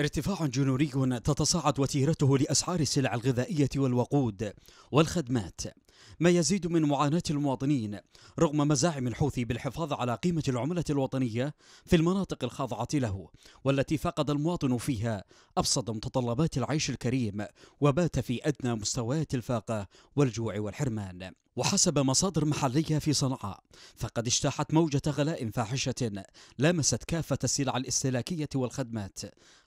ارتفاع جنوري تتصاعد وتيرته لأسعار السلع الغذائية والوقود والخدمات ما يزيد من معاناة المواطنين رغم مزاعم الحوثي بالحفاظ على قيمة العملة الوطنية في المناطق الخاضعة له والتي فقد المواطن فيها أبسط متطلبات العيش الكريم وبات في أدنى مستويات الفاقة والجوع والحرمان وحسب مصادر محلية في صنعاء فقد اجتاحت موجة غلاء فاحشة لامست كافة السلع الاستهلاكية والخدمات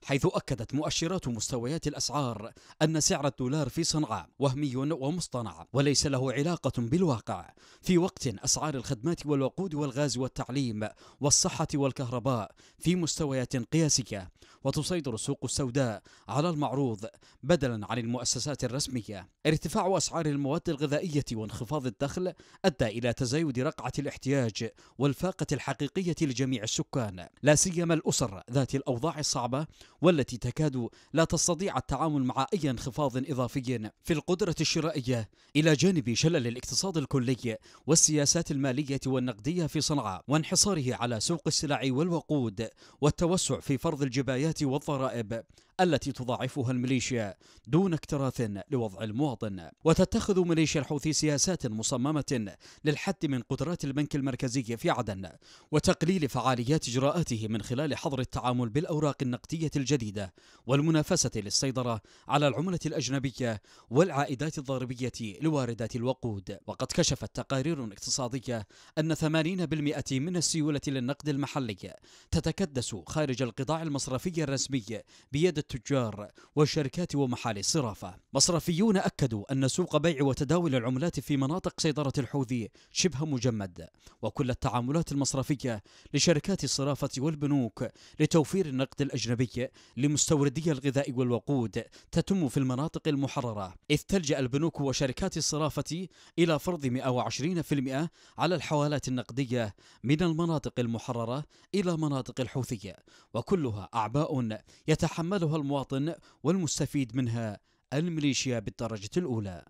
حيث أكدت مؤشرات مستويات الأسعار أن سعر الدولار في صنعاء وهمي ومصطنع وليس له علاقة بالواقع في وقت أسعار الخدمات والوقود والغاز والتعليم والصحة والكهرباء في مستويات قياسية وتسيطر السوق السوداء على المعروض بدلا عن المؤسسات الرسمية ارتفاع أسعار المواد الغذائية وانخفاض الدخل أدى إلى تزايد رقعة الاحتياج والفاقة الحقيقية لجميع السكان لا سيما الأسر ذات الأوضاع الصعبة والتي تكاد لا تستطيع التعامل مع أي انخفاض إضافي في القدرة الشرائية إلى جانب شلل الاقتصاد الكلي والسياسات المالية والنقدية في صنعاء وانحصاره على سوق السلع والوقود والتوسع في فرض الجبايات والضرائب التي تضاعفها الميليشيا دون اكتراث لوضع المواطن وتتخذ ميليشيا الحوثي سياسات مصممة للحد من قدرات البنك المركزي في عدن وتقليل فعاليات إجراءاته من خلال حظر التعامل بالأوراق النقدية الجديدة والمنافسة للسيطرة على العملة الأجنبية والعائدات الضريبية لواردات الوقود وقد كشفت تقارير اقتصادية أن 80% من السيولة للنقد المحلي تتكدس خارج القطاع المصرفي الرسمي بيد التجار والشركات ومحال الصرافة مصرفيون أكدوا أن سوق بيع وتداول العملات في مناطق سيطرة الحوثي شبه مجمد وكل التعاملات المصرفية لشركات الصرافة والبنوك لتوفير النقد الأجنبي لمستوردي الغذاء والوقود تتم في المناطق المحررة إذ تلجأ البنوك وشركات الصرافة إلى فرض 120% على الحوالات النقدية من المناطق المحررة إلى مناطق الحوثية وكلها أعباء يتحملها المواطن والمستفيد منها الميليشيا بالدرجة الأولى